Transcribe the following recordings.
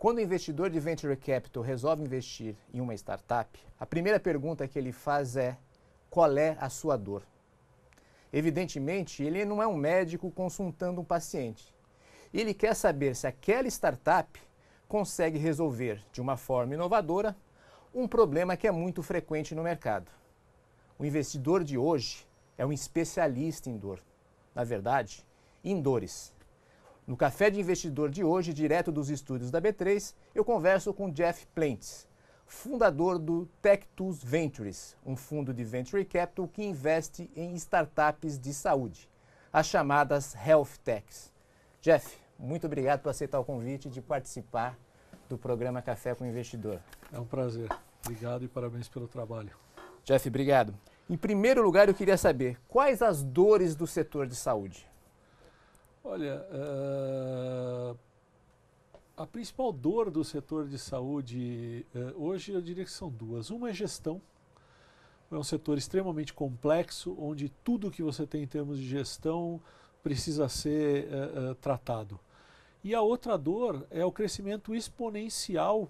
Quando o investidor de venture capital resolve investir em uma startup, a primeira pergunta que ele faz é: qual é a sua dor? Evidentemente, ele não é um médico consultando um paciente. Ele quer saber se aquela startup consegue resolver de uma forma inovadora um problema que é muito frequente no mercado. O investidor de hoje é um especialista em dor. Na verdade, em dores. No Café de Investidor de hoje, direto dos estúdios da B3, eu converso com Jeff Plentes, fundador do Tectus Ventures, um fundo de venture capital que investe em startups de saúde, as chamadas health techs. Jeff, muito obrigado por aceitar o convite de participar do programa Café com Investidor. É um prazer. Obrigado e parabéns pelo trabalho. Jeff, obrigado. Em primeiro lugar, eu queria saber quais as dores do setor de saúde? Olha, uh, a principal dor do setor de saúde uh, hoje eu diria que são duas. Uma é gestão. É um setor extremamente complexo, onde tudo que você tem em termos de gestão precisa ser uh, tratado. E a outra dor é o crescimento exponencial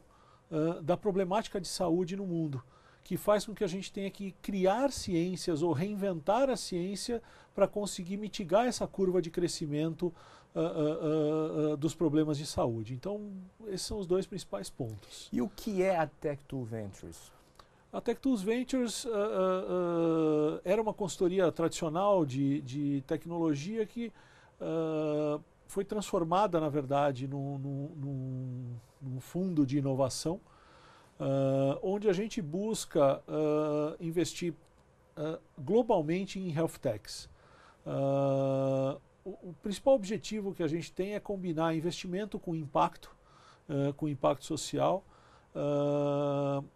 da problemática de saúde no mundo que faz com que a gente tenha que criar ciências ou reinventar a ciência para conseguir mitigar essa curva de crescimento uh, uh, uh, dos problemas de saúde. Então, esses são os dois principais pontos. E o que é a Tech2 Ventures? A Tech2 Ventures ah, ah, ah, era uma consultoria tradicional de, de tecnologia que foi transformada, na verdade, num, num, num fundo de inovação uh, onde a gente busca uh, investir uh, globalmente em health techs. O, o, principal objetivo que a gente tem é combinar investimento com impacto, com impacto social.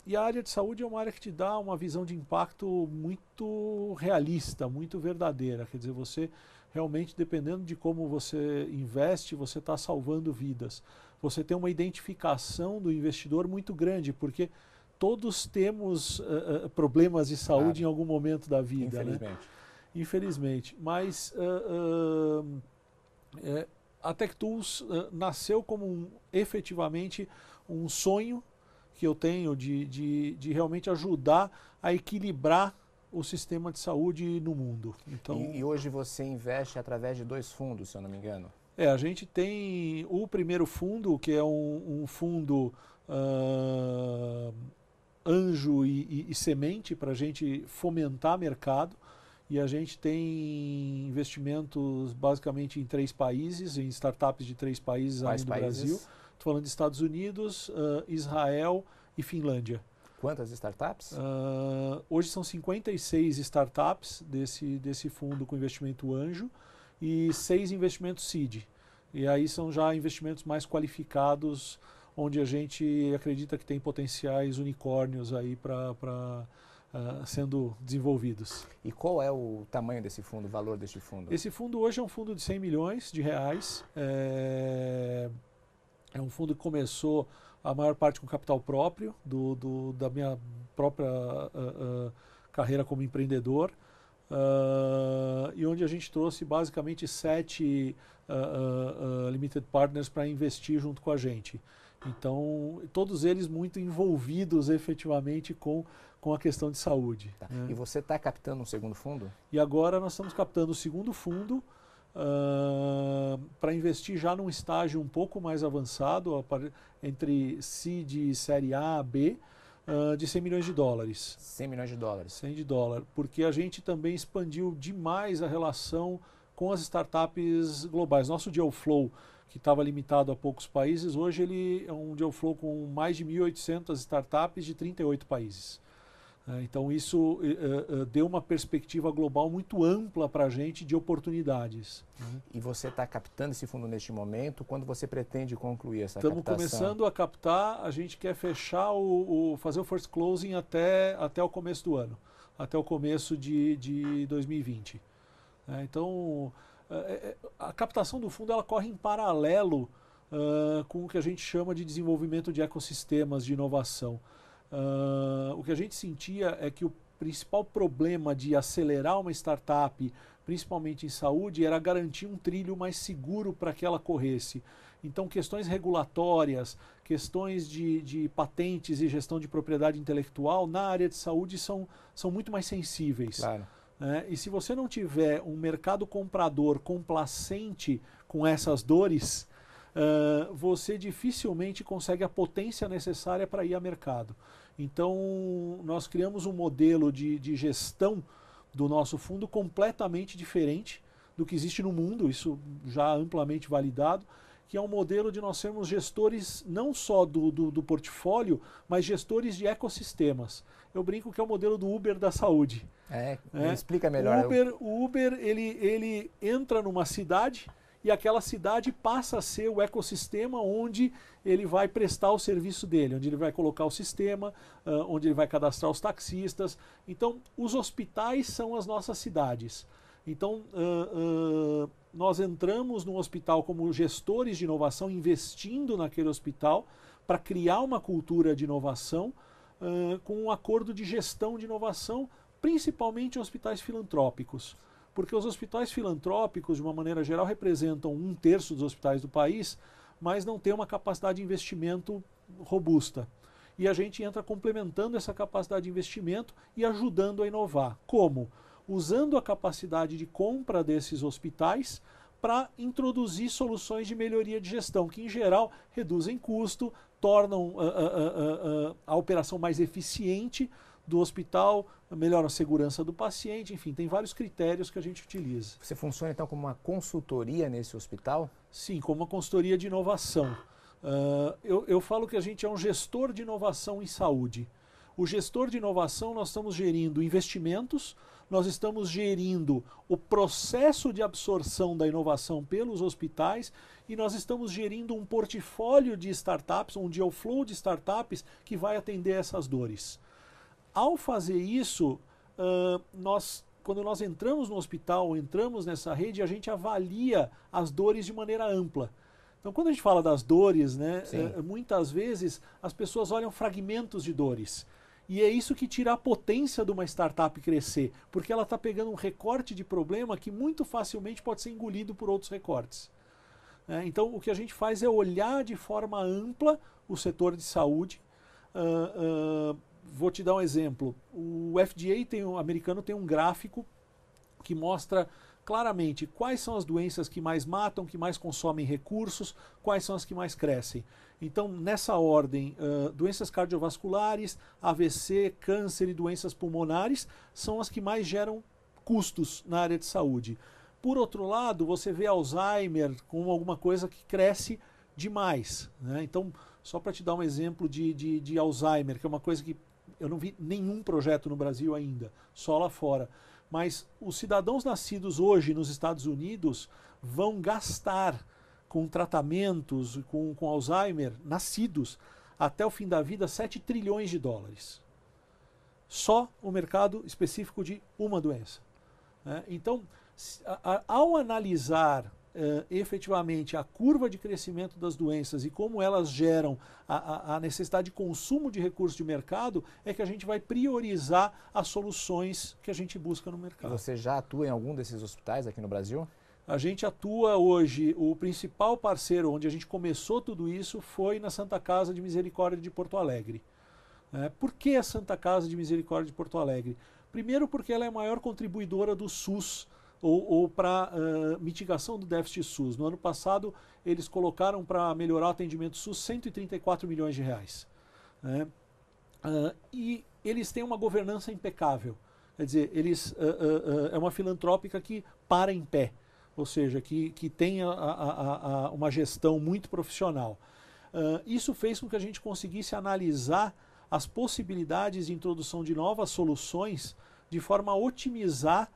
e a área de saúde é uma área que te dá uma visão de impacto muito realista, muito verdadeira. Quer dizer, você realmente, dependendo de como você investe, você está salvando vidas você tem uma identificação do investidor muito grande, porque todos temos uh, uh, problemas de saúde claro. em algum momento da vida. Infelizmente. Né? Infelizmente. Mas uh, é, a Techtools nasceu como um, efetivamente um sonho que eu tenho de, de, de realmente ajudar a equilibrar o sistema de saúde no mundo. Então, e, e, hoje você investe através de dois fundos, se eu não me engano? É, a gente tem o primeiro fundo, que é um, um fundo uh, anjo e, e, e semente para a gente fomentar mercado. E a gente tem investimentos basicamente em três países, em startups de três países Quais além do países? Brasil. Estou falando de Estados Unidos, uh, Israel e Finlândia. Quantas startups? Uh, hoje são 56 startups desse, desse fundo com investimento anjo e seis investimentos seed. E aí são já investimentos mais qualificados, onde a gente acredita que tem potenciais unicórnios aí para Uh, ah, sendo desenvolvidos. E qual é o tamanho desse fundo, o valor desse fundo? Esse fundo hoje é um fundo de 100 milhões de reais. É, é um fundo que começou a maior parte com capital próprio, do, do da minha própria uh, uh, carreira como empreendedor. Uh, e onde a gente trouxe basicamente sete uh, uh, limited partners para investir junto com a gente. Então, todos eles muito envolvidos efetivamente com, com a questão de saúde. Tá. Né? E você está captando um segundo fundo? E agora nós estamos captando o segundo fundo para investir já num estágio um pouco mais avançado, entre CID, Série A, B, uh, de 100 milhões de dólares. 100 milhões de dólares. 100 de dólar, porque a gente também expandiu demais a relação com as startups globais. Nosso deal flow, que estava limitado a poucos países, hoje ele é um deal flow com mais de 1.800 startups de 38 países. É, então, isso é, é, deu uma perspectiva global muito ampla para a gente de oportunidades. Né? E você está captando esse fundo neste momento? Quando você pretende concluir essa Estamos captação? Estamos começando a captar, a gente quer fechar, o, o, fazer o first closing até, até o começo do ano, até o começo de, de 2020. Né? Então, a captação do fundo ela corre em paralelo com o que a gente chama de desenvolvimento de ecossistemas de inovação. Uh, o que a gente sentia é que o principal problema de acelerar uma startup, principalmente em saúde, era garantir um trilho mais seguro para que ela corresse. Então, questões regulatórias, questões de, de, patentes e gestão de propriedade intelectual na área de saúde são, são muito mais sensíveis. Claro. É, e se você não tiver um mercado comprador complacente com essas dores, uh, você dificilmente consegue a potência necessária para ir a mercado. Então, nós criamos um modelo de, de gestão do nosso fundo completamente diferente do que existe no mundo, isso já amplamente validado, que é um modelo de nós sermos gestores não só do, do, do, portfólio, mas gestores de ecossistemas. Eu brinco que é o modelo do Uber da saúde. É, é. explica melhor. O Uber, o Uber ele, ele entra numa cidade e aquela cidade passa a ser o ecossistema onde ele vai prestar o serviço dele, onde ele vai colocar o sistema, uh, onde ele vai cadastrar os taxistas. Então, os hospitais são as nossas cidades. Então, uh, uh, nós entramos no hospital como gestores de inovação, investindo naquele hospital para criar uma cultura de inovação com um acordo de gestão de inovação, principalmente em hospitais filantrópicos porque os hospitais filantrópicos, de uma maneira geral, representam um terço dos hospitais do país, mas não têm uma capacidade de investimento robusta. E a gente entra complementando essa capacidade de investimento e ajudando a inovar. Como? Usando a capacidade de compra desses hospitais para introduzir soluções de melhoria de gestão, que em geral reduzem custo, tornam a, ah, ah, ah, a operação mais eficiente, do hospital, melhora a segurança do paciente, enfim, tem vários critérios que a gente utiliza. Você funciona então como uma consultoria nesse hospital? Sim, como uma consultoria de inovação. Uh, eu, eu falo que a gente é um gestor de inovação em saúde. O gestor de inovação, nós estamos gerindo investimentos, nós estamos gerindo o processo de absorção da inovação pelos hospitais e nós estamos gerindo um portfólio de startups, um deal é flow de startups que vai atender essas dores. Ao fazer isso, uh, nós, quando nós entramos no hospital, entramos nessa rede, a gente avalia as dores de maneira ampla. Então, quando a gente fala das dores, né, uh, muitas vezes as pessoas olham fragmentos de dores. E é isso que tira a potência de uma startup crescer, porque ela está pegando um recorte de problema que muito facilmente pode ser engolido por outros recortes. É, então, o que a gente faz é olhar de forma ampla o setor de saúde, uh, uh, vou te dar um exemplo. O FDA tem, o americano tem um gráfico que mostra claramente quais são as doenças que mais matam, que mais consomem recursos, quais são as que mais crescem. Então, nessa ordem, uh, doenças cardiovasculares, AVC, câncer e doenças pulmonares são as que mais geram custos na área de saúde. Por outro lado, você vê Alzheimer como alguma coisa que cresce demais. Né? Então, só para te dar um exemplo de, de, de Alzheimer, que é uma coisa que eu não vi nenhum projeto no Brasil ainda, só lá fora. Mas os cidadãos nascidos hoje nos Estados Unidos vão gastar com tratamentos, com, com Alzheimer, nascidos, até o fim da vida, 7 trilhões de dólares. Só o mercado específico de uma doença. Né? Então, ao analisar uh, efetivamente a curva de crescimento das doenças e como elas geram a, a, a necessidade de consumo de recursos de mercado, é que a gente vai priorizar as soluções que a gente busca no mercado. Você já atua em algum desses hospitais aqui no Brasil? A gente atua hoje, o principal parceiro onde a gente começou tudo isso foi na Santa Casa de Misericórdia de Porto Alegre. É, por que a Santa Casa de Misericórdia de Porto Alegre? Primeiro, porque ela é a maior contribuidora do SUS ou, ou para uh, mitigação do déficit SUS. No ano passado, eles colocaram para melhorar o atendimento SUS 134 milhões de reais. Né? Uh, e eles têm uma governança impecável. Quer dizer, eles, uh, é uma filantrópica que para em pé, ou seja, que, que tem a, a, a, uma gestão muito profissional. isso fez com que a gente conseguisse analisar as possibilidades de introdução de novas soluções de forma a otimizar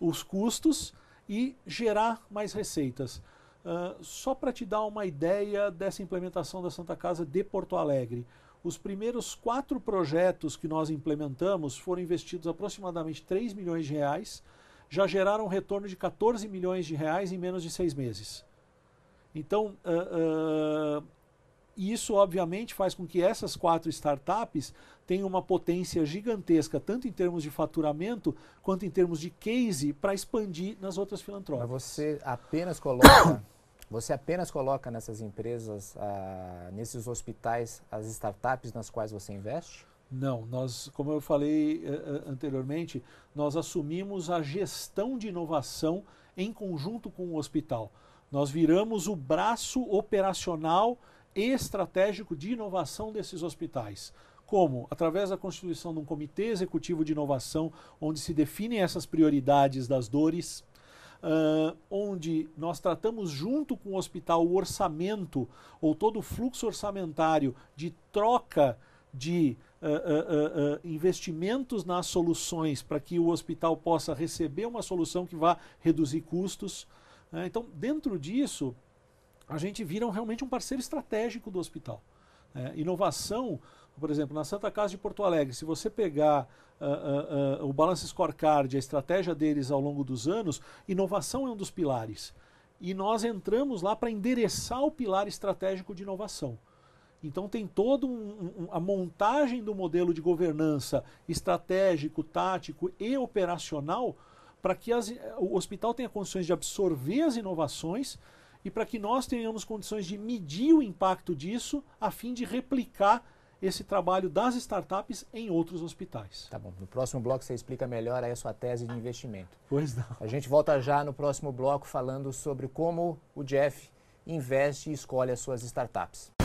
os custos e gerar mais receitas. Uh, só para te dar uma ideia dessa implementação da Santa Casa de Porto Alegre, os primeiros quatro projetos que nós implementamos foram investidos aproximadamente 3 milhões de reais, já geraram um retorno de 14 milhões de reais em menos de seis meses. Então, uh, uh, e isso, obviamente, faz com que essas quatro startups tenham uma potência gigantesca, tanto em termos de faturamento, quanto em termos de case, para expandir nas outras filantrópicas. Mas você apenas coloca. Você apenas coloca nessas empresas, ah, nesses hospitais, as startups nas quais você investe? Não, nós, como eu falei eh, eh, anteriormente, nós assumimos a gestão de inovação em conjunto com o hospital. Nós viramos o braço operacional estratégico de inovação desses hospitais. Como? Através da constituição de um comitê executivo de inovação, onde se definem essas prioridades das dores, uh, onde nós tratamos junto com o hospital o orçamento ou todo o fluxo orçamentário de troca de uh, uh, uh, investimentos nas soluções para que o hospital possa receber uma solução que vá reduzir custos. Né? Então, dentro disso, a gente vira realmente um parceiro estratégico do hospital. É, inovação, por exemplo, na Santa Casa de Porto Alegre, se você pegar uh, uh, uh, o Balance Scorecard, a estratégia deles ao longo dos anos, inovação é um dos pilares. E nós entramos lá para endereçar o pilar estratégico de inovação. Então tem toda um, um, a montagem do modelo de governança estratégico, tático e operacional para que as, o hospital tenha condições de absorver as inovações e para que nós tenhamos condições de medir o impacto disso a fim de replicar esse trabalho das startups em outros hospitais. Tá bom. No próximo bloco você explica melhor aí a sua tese de investimento. Pois não. A gente volta já no próximo bloco falando sobre como o Jeff investe e escolhe as suas startups.